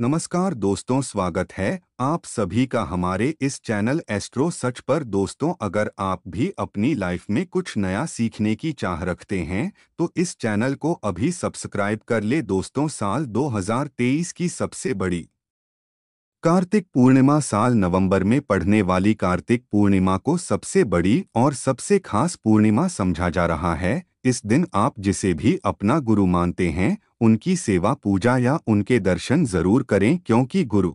नमस्कार दोस्तों स्वागत है आप सभी का हमारे इस चैनल एस्ट्रो सच पर दोस्तों अगर आप भी अपनी लाइफ में कुछ नया सीखने की चाह रखते हैं तो इस चैनल को अभी सब्सक्राइब कर ले दोस्तों साल 2023 की सबसे बड़ी कार्तिक पूर्णिमा साल नवंबर में पढ़ने वाली कार्तिक पूर्णिमा को सबसे बड़ी और सबसे खास पूर्णिमा समझा जा रहा है इस दिन आप जिसे भी अपना गुरु मानते हैं उनकी सेवा पूजा या उनके दर्शन जरूर करें क्योंकि गुरु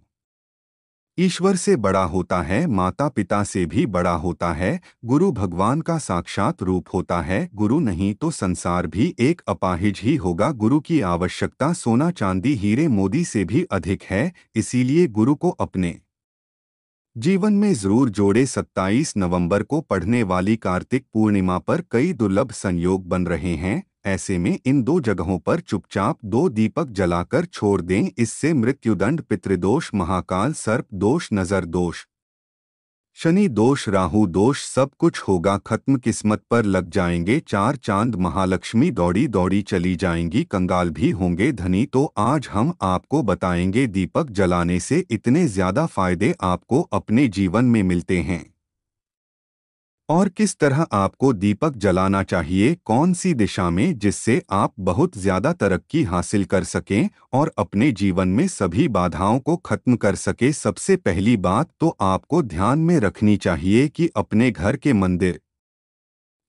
ईश्वर से बड़ा होता है माता पिता से भी बड़ा होता है गुरु भगवान का साक्षात रूप होता है गुरु नहीं तो संसार भी एक अपाहिज ही होगा गुरु की आवश्यकता सोना चांदी हीरे मोदी से भी अधिक है इसीलिए गुरु को अपने जीवन में जरूर जोड़े 27 नवंबर को पढ़ने वाली कार्तिक पूर्णिमा पर कई दुर्लभ संयोग बन रहे हैं ऐसे में इन दो जगहों पर चुपचाप दो दीपक जलाकर छोड़ दें इससे मृत्युदंड पितृदोष महाकाल सर्प दोष नजर दोष शनि दोष राहु दोष सब कुछ होगा खत्म किस्मत पर लग जाएंगे चार चांद महालक्ष्मी दौड़ी दौड़ी चली जाएंगी कंगाल भी होंगे धनी तो आज हम आपको बताएंगे दीपक जलाने से इतने ज्यादा फायदे आपको अपने जीवन में मिलते हैं और किस तरह आपको दीपक जलाना चाहिए कौन सी दिशा में जिससे आप बहुत ज़्यादा तरक्की हासिल कर सकें और अपने जीवन में सभी बाधाओं को खत्म कर सके सबसे पहली बात तो आपको ध्यान में रखनी चाहिए कि अपने घर के मंदिर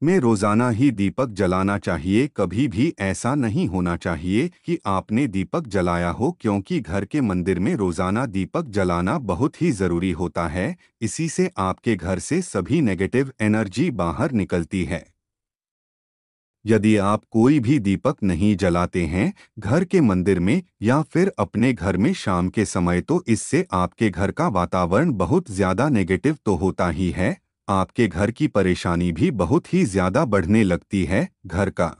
में रोजाना ही दीपक जलाना चाहिए कभी भी ऐसा नहीं होना चाहिए कि आपने दीपक जलाया हो क्योंकि घर के मंदिर में रोजाना दीपक जलाना बहुत ही जरूरी होता है इसी से आपके घर से सभी नेगेटिव एनर्जी बाहर निकलती है यदि आप कोई भी दीपक नहीं जलाते हैं घर के मंदिर में या फिर अपने घर में शाम के समय तो इससे आपके घर का वातावरण बहुत ज्यादा नेगेटिव तो होता ही है आपके घर की परेशानी भी बहुत ही ज्यादा बढ़ने लगती है घर का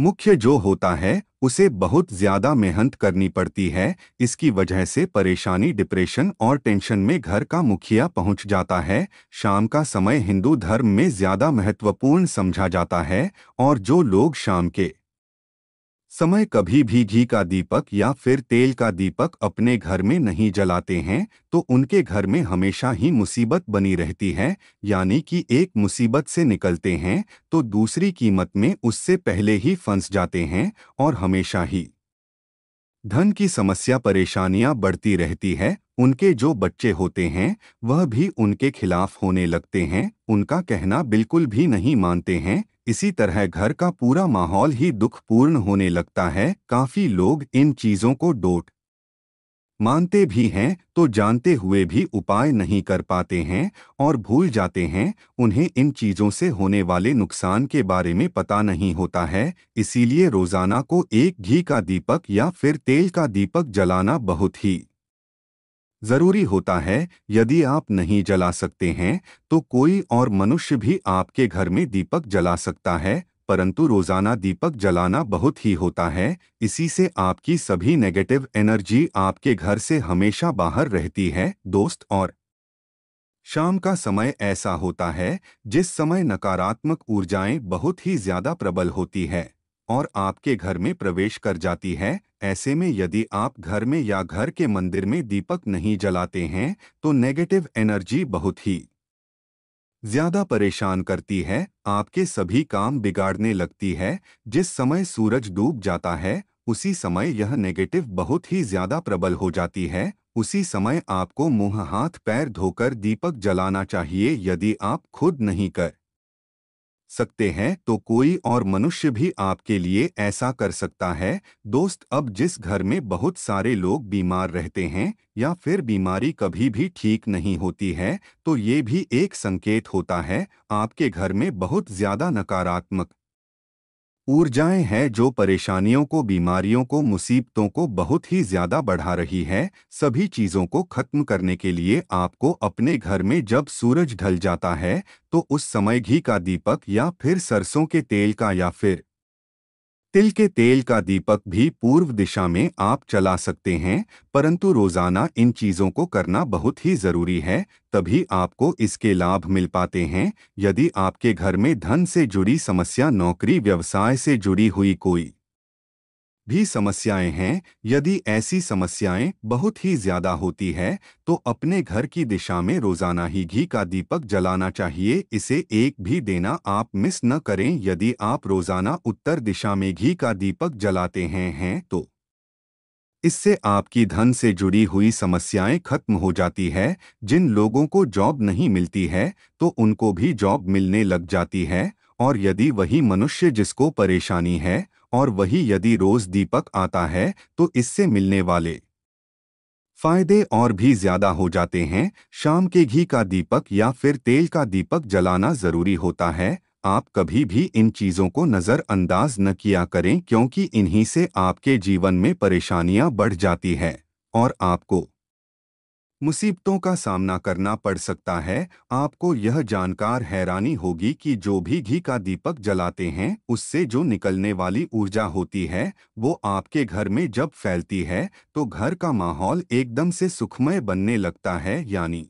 मुख्य जो होता है उसे बहुत ज्यादा मेहनत करनी पड़ती है इसकी वजह से परेशानी डिप्रेशन और टेंशन में घर का मुखिया पहुंच जाता है शाम का समय हिंदू धर्म में ज्यादा महत्वपूर्ण समझा जाता है और जो लोग शाम के समय कभी भी घी का दीपक या फिर तेल का दीपक अपने घर में नहीं जलाते हैं तो उनके घर में हमेशा ही मुसीबत बनी रहती है यानी कि एक मुसीबत से निकलते हैं तो दूसरी कीमत में उससे पहले ही फंस जाते हैं और हमेशा ही धन की समस्या परेशानियां बढ़ती रहती है उनके जो बच्चे होते हैं वह भी उनके खिलाफ होने लगते हैं उनका कहना बिल्कुल भी नहीं मानते हैं इसी तरह घर का पूरा माहौल ही दुखपूर्ण होने लगता है काफी लोग इन चीजों को डोट मानते भी हैं तो जानते हुए भी उपाय नहीं कर पाते हैं और भूल जाते हैं उन्हें इन चीज़ों से होने वाले नुकसान के बारे में पता नहीं होता है इसीलिए रोज़ाना को एक घी का दीपक या फिर तेल का दीपक जलाना बहुत ही जरूरी होता है यदि आप नहीं जला सकते हैं तो कोई और मनुष्य भी आपके घर में दीपक जला सकता है परंतु रोजाना दीपक जलाना बहुत ही होता है इसी से आपकी सभी नेगेटिव एनर्जी आपके घर से हमेशा बाहर रहती है दोस्त और शाम का समय ऐसा होता है जिस समय नकारात्मक ऊर्जाएं बहुत ही ज्यादा प्रबल होती है और आपके घर में प्रवेश कर जाती है ऐसे में यदि आप घर में या घर के मंदिर में दीपक नहीं जलाते हैं तो नेगेटिव एनर्जी बहुत ही ज्यादा परेशान करती है आपके सभी काम बिगाड़ने लगती है जिस समय सूरज डूब जाता है उसी समय यह नेगेटिव बहुत ही ज्यादा प्रबल हो जाती है उसी समय आपको मुंह हाथ पैर धोकर दीपक जलाना चाहिए यदि आप खुद नहीं कर सकते हैं तो कोई और मनुष्य भी आपके लिए ऐसा कर सकता है दोस्त अब जिस घर में बहुत सारे लोग बीमार रहते हैं या फिर बीमारी कभी भी ठीक नहीं होती है तो ये भी एक संकेत होता है आपके घर में बहुत ज़्यादा नकारात्मक ऊर्जाएं हैं जो परेशानियों को बीमारियों को मुसीबतों को बहुत ही ज्यादा बढ़ा रही है सभी चीज़ों को खत्म करने के लिए आपको अपने घर में जब सूरज ढल जाता है तो उस समय घी का दीपक या फिर सरसों के तेल का या फिर तिल के तेल का दीपक भी पूर्व दिशा में आप चला सकते हैं परंतु रोजाना इन चीज़ों को करना बहुत ही ज़रूरी है तभी आपको इसके लाभ मिल पाते हैं यदि आपके घर में धन से जुड़ी समस्या नौकरी व्यवसाय से जुड़ी हुई कोई भी समस्याएं हैं यदि ऐसी समस्याएं बहुत ही ज्यादा होती है तो अपने घर की दिशा में रोजाना ही घी का दीपक जलाना चाहिए इसे एक भी देना आप मिस न करें यदि आप रोजाना उत्तर दिशा में घी का दीपक जलाते हैं, हैं तो इससे आपकी धन से जुड़ी हुई समस्याएं खत्म हो जाती है जिन लोगों को जॉब नहीं मिलती है तो उनको भी जॉब मिलने लग जाती है और यदि वही मनुष्य जिसको परेशानी है और वही यदि रोज दीपक आता है तो इससे मिलने वाले फायदे और भी ज्यादा हो जाते हैं शाम के घी का दीपक या फिर तेल का दीपक जलाना जरूरी होता है आप कभी भी इन चीज़ों को नज़रअंदाज न किया करें क्योंकि इन्हीं से आपके जीवन में परेशानियां बढ़ जाती हैं और आपको मुसीबतों का सामना करना पड़ सकता है आपको यह जानकार हैरानी होगी कि जो भी घी का दीपक जलाते हैं उससे जो निकलने वाली ऊर्जा होती है वो आपके घर में जब फैलती है तो घर का माहौल एकदम से सुखमय बनने लगता है यानी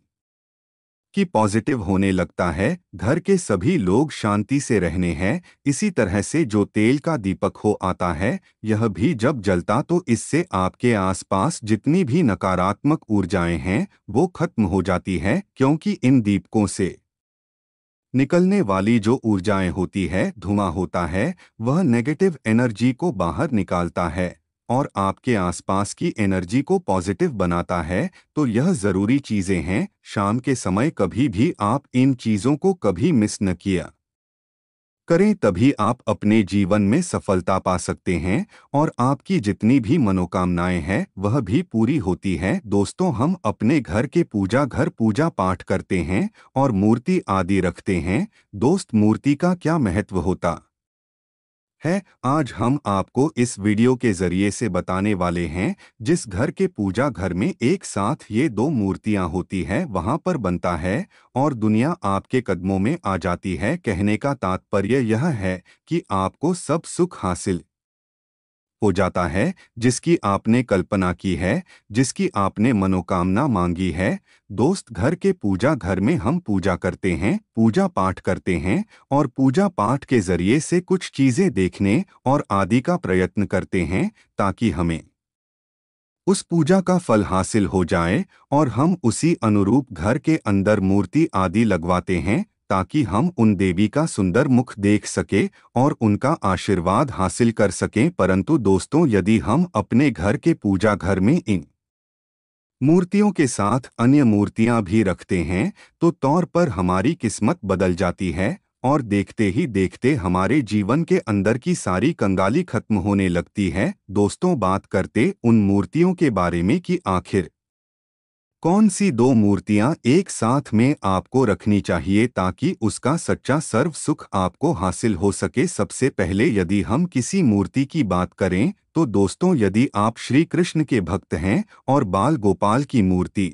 जबकि पॉजिटिव होने लगता है घर के सभी लोग शांति से रहने हैं इसी तरह से जो तेल का दीपक हो आता है यह भी जब जलता तो इससे आपके आसपास जितनी भी नकारात्मक ऊर्जाएं हैं वो खत्म हो जाती है क्योंकि इन दीपकों से निकलने वाली जो ऊर्जाएं होती है धुआं होता है वह नेगेटिव एनर्जी को बाहर निकालता है और आपके आसपास की एनर्जी को पॉजिटिव बनाता है तो यह ज़रूरी चीज़ें हैं शाम के समय कभी भी आप इन चीज़ों को कभी मिस न किया करें तभी आप अपने जीवन में सफलता पा सकते हैं और आपकी जितनी भी मनोकामनाएं हैं वह भी पूरी होती हैं दोस्तों हम अपने घर के पूजा घर पूजा पाठ करते हैं और मूर्ति आदि रखते हैं दोस्त मूर्ति का क्या महत्व होता है आज हम आपको इस वीडियो के जरिए से बताने वाले हैं जिस घर के पूजा घर में एक साथ ये दो मूर्तियां होती हैं वहां पर बनता है और दुनिया आपके कदमों में आ जाती है कहने का तात्पर्य यह है कि आपको सब सुख हासिल हो जाता है जिसकी आपने कल्पना की है जिसकी आपने मनोकामना मांगी है दोस्त घर के पूजा घर में हम पूजा करते हैं पूजा पाठ करते हैं और पूजा पाठ के जरिए से कुछ चीज़ें देखने और आदि का प्रयत्न करते हैं ताकि हमें उस पूजा का फल हासिल हो जाए और हम उसी अनुरूप घर के अंदर मूर्ति आदि लगवाते हैं ताकि हम उन देवी का सुंदर मुख देख सके और उनका आशीर्वाद हासिल कर सकें परंतु दोस्तों यदि हम अपने घर के पूजा घर में इन मूर्तियों के साथ अन्य मूर्तियां भी रखते हैं तो तौर पर हमारी किस्मत बदल जाती है और देखते ही देखते हमारे जीवन के अंदर की सारी कंगाली खत्म होने लगती है दोस्तों बात करते उन मूर्तियों के बारे में कि आखिर कौन सी दो मूर्तियां एक साथ में आपको रखनी चाहिए ताकि उसका सच्चा सर्व सुख आपको हासिल हो सके सबसे पहले यदि हम किसी मूर्ति की बात करें तो दोस्तों यदि आप श्री कृष्ण के भक्त हैं और बाल गोपाल की मूर्ति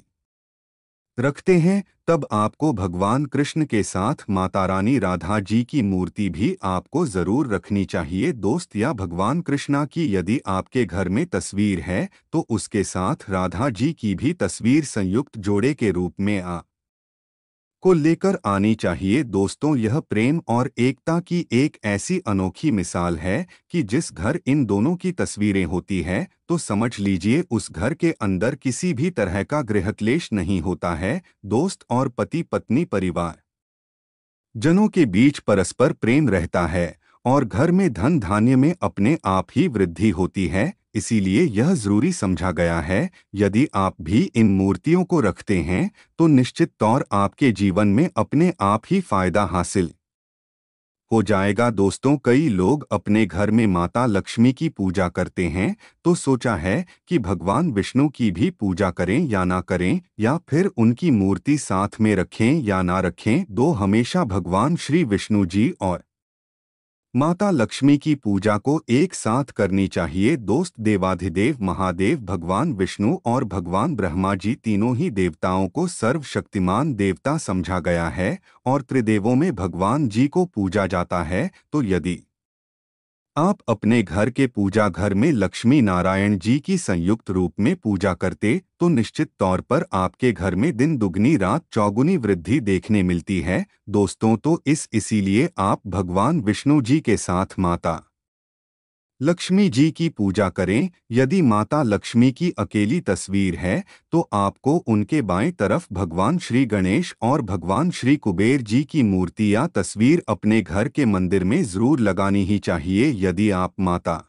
रखते हैं तब आपको भगवान कृष्ण के साथ माता रानी राधा जी की मूर्ति भी आपको ज़रूर रखनी चाहिए दोस्त या भगवान कृष्णा की यदि आपके घर में तस्वीर है तो उसके साथ राधा जी की भी तस्वीर संयुक्त जोड़े के रूप में आ को लेकर आनी चाहिए दोस्तों यह प्रेम और एकता की एक ऐसी अनोखी मिसाल है कि जिस घर इन दोनों की तस्वीरें होती है तो समझ लीजिए उस घर के अंदर किसी भी तरह का गृहक्लेश नहीं होता है दोस्त और पति पत्नी परिवार जनों के बीच परस्पर प्रेम रहता है और घर में धन धान्य में अपने आप ही वृद्धि होती है इसीलिए यह जरूरी समझा गया है यदि आप भी इन मूर्तियों को रखते हैं तो निश्चित तौर आपके जीवन में अपने आप ही फायदा हासिल हो जाएगा दोस्तों कई लोग अपने घर में माता लक्ष्मी की पूजा करते हैं तो सोचा है कि भगवान विष्णु की भी पूजा करें या ना करें या फिर उनकी मूर्ति साथ में रखें या ना रखें दो हमेशा भगवान श्री विष्णु जी और माता लक्ष्मी की पूजा को एक साथ करनी चाहिए दोस्त देवाधिदेव महादेव भगवान विष्णु और भगवान ब्रह्मा जी तीनों ही देवताओं को सर्वशक्तिमान देवता समझा गया है और त्रिदेवों में भगवान जी को पूजा जाता है तो यदि आप अपने घर के पूजा घर में लक्ष्मी नारायण जी की संयुक्त रूप में पूजा करते तो निश्चित तौर पर आपके घर में दिन दुगनी रात चौगुनी वृद्धि देखने मिलती है दोस्तों तो इस इसीलिए आप भगवान विष्णु जी के साथ माता लक्ष्मी जी की पूजा करें यदि माता लक्ष्मी की अकेली तस्वीर है तो आपको उनके बाएं तरफ भगवान श्री गणेश और भगवान श्री कुबेर जी की मूर्ति या तस्वीर अपने घर के मंदिर में जरूर लगानी ही चाहिए यदि आप माता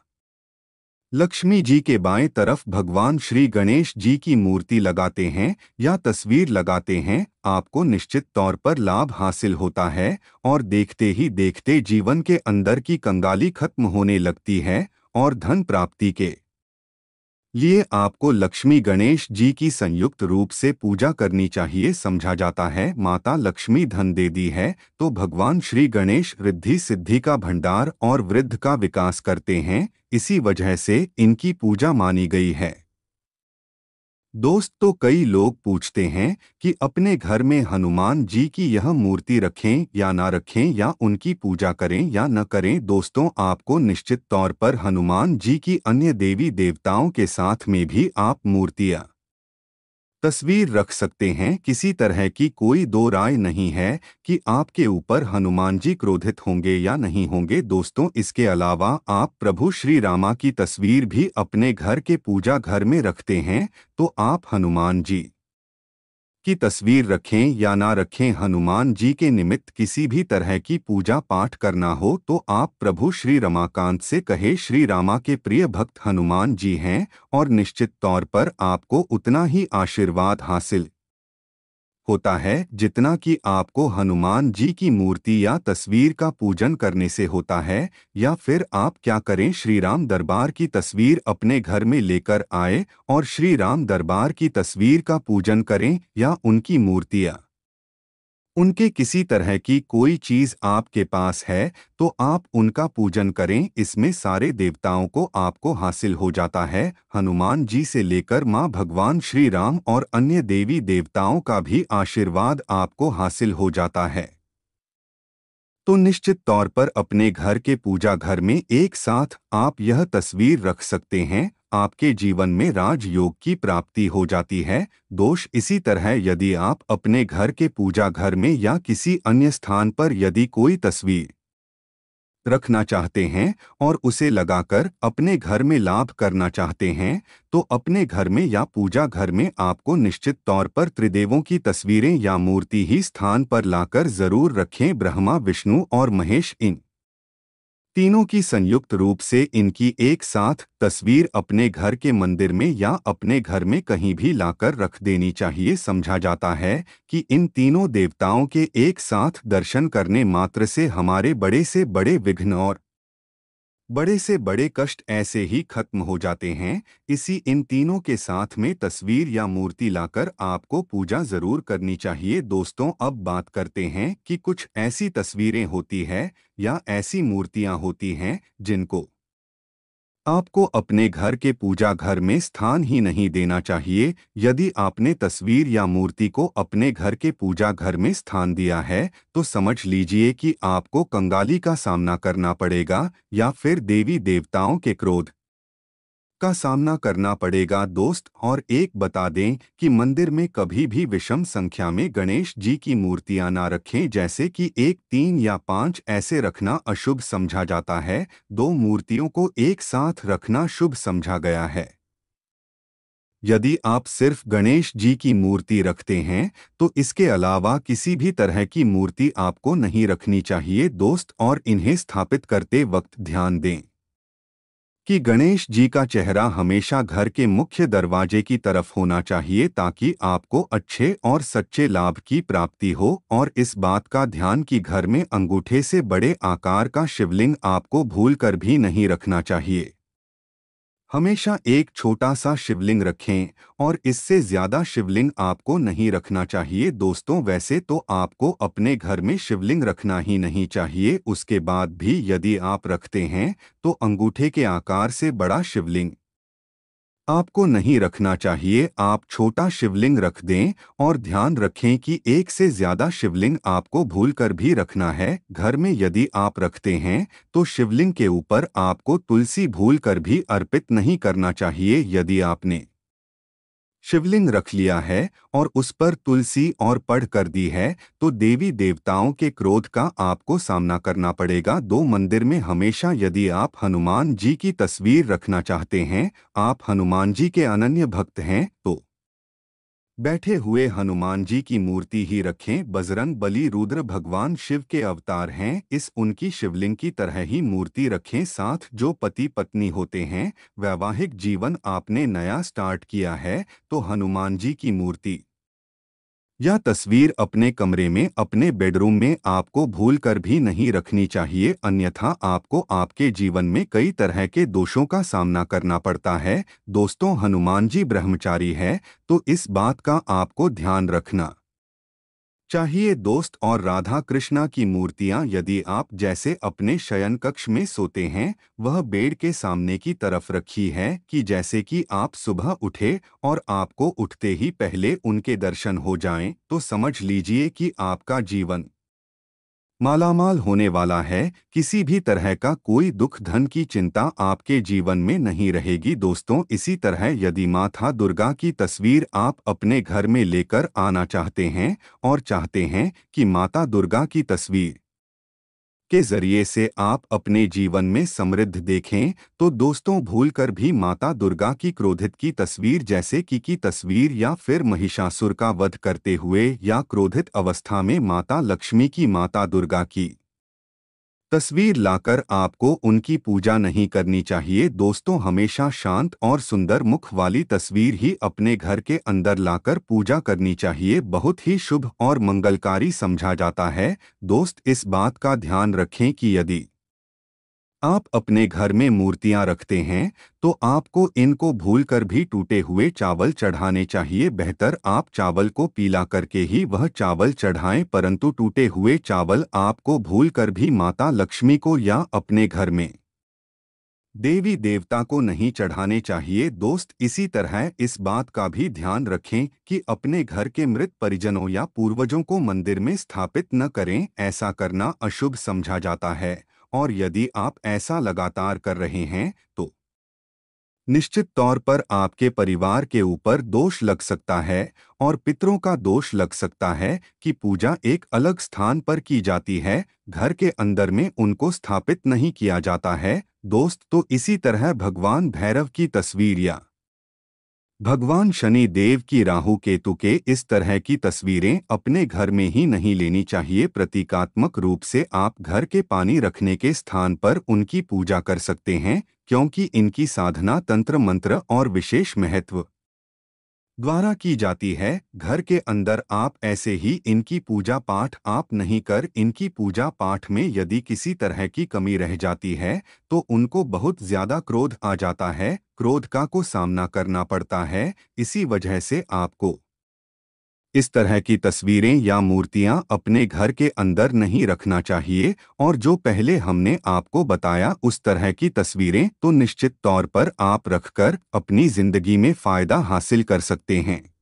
लक्ष्मी जी के बाएं तरफ भगवान श्री गणेश जी की मूर्ति लगाते हैं या तस्वीर लगाते हैं आपको निश्चित तौर पर लाभ हासिल होता है और देखते ही देखते जीवन के अंदर की कंगाली खत्म होने लगती है और धन प्राप्ति के ये आपको लक्ष्मी गणेश जी की संयुक्त रूप से पूजा करनी चाहिए समझा जाता है माता लक्ष्मी धन दे दी है तो भगवान श्री गणेश रिद्धि सिद्धि का भंडार और वृद्ध का विकास करते हैं इसी वजह से इनकी पूजा मानी गई है दोस्त तो कई लोग पूछते हैं कि अपने घर में हनुमान जी की यह मूर्ति रखें या ना रखें या उनकी पूजा करें या न करें दोस्तों आपको निश्चित तौर पर हनुमान जी की अन्य देवी देवताओं के साथ में भी आप मूर्तियाँ तस्वीर रख सकते हैं किसी तरह की कोई दो राय नहीं है कि आपके ऊपर हनुमान जी क्रोधित होंगे या नहीं होंगे दोस्तों इसके अलावा आप प्रभु श्री रामा की तस्वीर भी अपने घर के पूजा घर में रखते हैं तो आप हनुमान जी की तस्वीर रखें या ना रखें हनुमान जी के निमित्त किसी भी तरह की पूजा पाठ करना हो तो आप प्रभु श्री रमाकांत से कहे श्री रामा के प्रिय भक्त हनुमान जी हैं और निश्चित तौर पर आपको उतना ही आशीर्वाद हासिल होता है जितना कि आपको हनुमान जी की मूर्ति या तस्वीर का पूजन करने से होता है या फिर आप क्या करें श्री राम दरबार की तस्वीर अपने घर में लेकर आए और श्री राम दरबार की तस्वीर का पूजन करें या उनकी मूर्तियाँ उनके किसी तरह की कोई चीज आपके पास है तो आप उनका पूजन करें इसमें सारे देवताओं को आपको हासिल हो जाता है हनुमान जी से लेकर माँ भगवान श्री राम और अन्य देवी देवताओं का भी आशीर्वाद आपको हासिल हो जाता है तो निश्चित तौर पर अपने घर के पूजा घर में एक साथ आप यह तस्वीर रख सकते हैं आपके जीवन में राजयोग की प्राप्ति हो जाती है दोष इसी तरह यदि आप अपने घर के पूजा घर में या किसी अन्य स्थान पर यदि कोई तस्वीर रखना चाहते हैं और उसे लगाकर अपने घर में लाभ करना चाहते हैं तो अपने घर में या पूजा घर में आपको निश्चित तौर पर त्रिदेवों की तस्वीरें या मूर्ति ही स्थान पर लाकर जरूर रखें ब्रह्मा विष्णु और महेश इन तीनों की संयुक्त रूप से इनकी एक साथ तस्वीर अपने घर के मंदिर में या अपने घर में कहीं भी लाकर रख देनी चाहिए समझा जाता है कि इन तीनों देवताओं के एक साथ दर्शन करने मात्र से हमारे बड़े से बड़े विघ्न और बड़े से बड़े कष्ट ऐसे ही खत्म हो जाते हैं इसी इन तीनों के साथ में तस्वीर या मूर्ति लाकर आपको पूजा जरूर करनी चाहिए दोस्तों अब बात करते हैं कि कुछ ऐसी तस्वीरें होती है या ऐसी मूर्तियां होती हैं जिनको आपको अपने घर के पूजा घर में स्थान ही नहीं देना चाहिए यदि आपने तस्वीर या मूर्ति को अपने घर के पूजा घर में स्थान दिया है तो समझ लीजिए कि आपको कंगाली का सामना करना पड़ेगा या फिर देवी देवताओं के क्रोध का सामना करना पड़ेगा दोस्त और एक बता दें कि मंदिर में कभी भी विषम संख्या में गणेश जी की मूर्तियां ना रखें जैसे कि एक तीन या पाँच ऐसे रखना अशुभ समझा जाता है दो मूर्तियों को एक साथ रखना शुभ समझा गया है यदि आप सिर्फ गणेश जी की मूर्ति रखते हैं तो इसके अलावा किसी भी तरह की मूर्ति आपको नहीं रखनी चाहिए दोस्त और इन्हें स्थापित करते वक्त ध्यान दें कि गणेश जी का चेहरा हमेशा घर के मुख्य दरवाजे की तरफ होना चाहिए ताकि आपको अच्छे और सच्चे लाभ की प्राप्ति हो और इस बात का ध्यान कि घर में अंगूठे से बड़े आकार का शिवलिंग आपको भूल कर भी नहीं रखना चाहिए हमेशा एक छोटा सा शिवलिंग रखें और इससे ज़्यादा शिवलिंग आपको नहीं रखना चाहिए दोस्तों वैसे तो आपको अपने घर में शिवलिंग रखना ही नहीं चाहिए उसके बाद भी यदि आप रखते हैं तो अंगूठे के आकार से बड़ा शिवलिंग आपको नहीं रखना चाहिए आप छोटा शिवलिंग रख दें और ध्यान रखें कि एक से ज्यादा शिवलिंग आपको भूल कर भी रखना है घर में यदि आप रखते हैं तो शिवलिंग के ऊपर आपको तुलसी भूल कर भी अर्पित नहीं करना चाहिए यदि आपने शिवलिंग रख लिया है और उस पर तुलसी और पढ़ कर दी है तो देवी देवताओं के क्रोध का आपको सामना करना पड़ेगा दो मंदिर में हमेशा यदि आप हनुमान जी की तस्वीर रखना चाहते हैं आप हनुमान जी के अनन्य भक्त हैं तो बैठे हुए हनुमान जी की मूर्ति ही रखें बजरंग बली रुद्र भगवान शिव के अवतार हैं इस उनकी शिवलिंग की तरह ही मूर्ति रखें साथ जो पति पत्नी होते हैं वैवाहिक जीवन आपने नया स्टार्ट किया है तो हनुमान जी की मूर्ति यह तस्वीर अपने कमरे में अपने बेडरूम में आपको भूल कर भी नहीं रखनी चाहिए अन्यथा आपको आपके जीवन में कई तरह के दोषों का सामना करना पड़ता है दोस्तों हनुमान जी ब्रह्मचारी है तो इस बात का आपको ध्यान रखना चाहिए दोस्त और राधा कृष्णा की मूर्तियां यदि आप जैसे अपने शयन कक्ष में सोते हैं वह बेड के सामने की तरफ रखी है कि जैसे कि आप सुबह उठे और आपको उठते ही पहले उनके दर्शन हो जाएं, तो समझ लीजिए कि आपका जीवन मालामाल होने वाला है किसी भी तरह का कोई दुख धन की चिंता आपके जीवन में नहीं रहेगी दोस्तों इसी तरह यदि माथा दुर्गा की तस्वीर आप अपने घर में लेकर आना चाहते हैं और चाहते हैं कि माता दुर्गा की तस्वीर के जरिए से आप अपने जीवन में समृद्ध देखें तो दोस्तों भूलकर भी माता दुर्गा की क्रोधित की तस्वीर जैसे कि की तस्वीर या फिर महिषासुर का वध करते हुए या क्रोधित अवस्था में माता लक्ष्मी की माता दुर्गा की तस्वीर लाकर आपको उनकी पूजा नहीं करनी चाहिए दोस्तों हमेशा शांत और सुंदर मुख वाली तस्वीर ही अपने घर के अंदर लाकर पूजा करनी चाहिए बहुत ही शुभ और मंगलकारी समझा जाता है दोस्त इस बात का ध्यान रखें कि यदि आप अपने घर में मूर्तियां रखते हैं तो आपको इनको भूलकर भी टूटे हुए चावल चढ़ाने चाहिए बेहतर आप चावल को पीला करके ही वह चावल चढ़ाएं परंतु टूटे हुए चावल आपको भूलकर भी माता लक्ष्मी को या अपने घर में देवी देवता को नहीं चढ़ाने चाहिए दोस्त इसी तरह इस बात का भी ध्यान रखें कि अपने घर के मृत परिजनों या पूर्वजों को मंदिर में स्थापित न करें ऐसा करना अशुभ समझा जाता है और यदि आप ऐसा लगातार कर रहे हैं तो निश्चित तौर पर आपके परिवार के ऊपर दोष लग सकता है और पितरों का दोष लग सकता है कि पूजा एक अलग स्थान पर की जाती है घर के अंदर में उनको स्थापित नहीं किया जाता है दोस्त तो इसी तरह भगवान भैरव की तस्वीर या भगवान शनि देव की राहु केतु के इस तरह की तस्वीरें अपने घर में ही नहीं लेनी चाहिए प्रतीकात्मक रूप से आप घर के पानी रखने के स्थान पर उनकी पूजा कर सकते हैं क्योंकि इनकी साधना तंत्र मंत्र और विशेष महत्व द्वारा की जाती है घर के अंदर आप ऐसे ही इनकी पूजा पाठ आप नहीं कर इनकी पूजा पाठ में यदि किसी तरह की कमी रह जाती है तो उनको बहुत ज़्यादा क्रोध आ जाता है क्रोध का को सामना करना पड़ता है इसी वजह से आपको इस तरह की तस्वीरें या मूर्तियां अपने घर के अंदर नहीं रखना चाहिए और जो पहले हमने आपको बताया उस तरह की तस्वीरें तो निश्चित तौर पर आप रखकर अपनी जिंदगी में फ़ायदा हासिल कर सकते हैं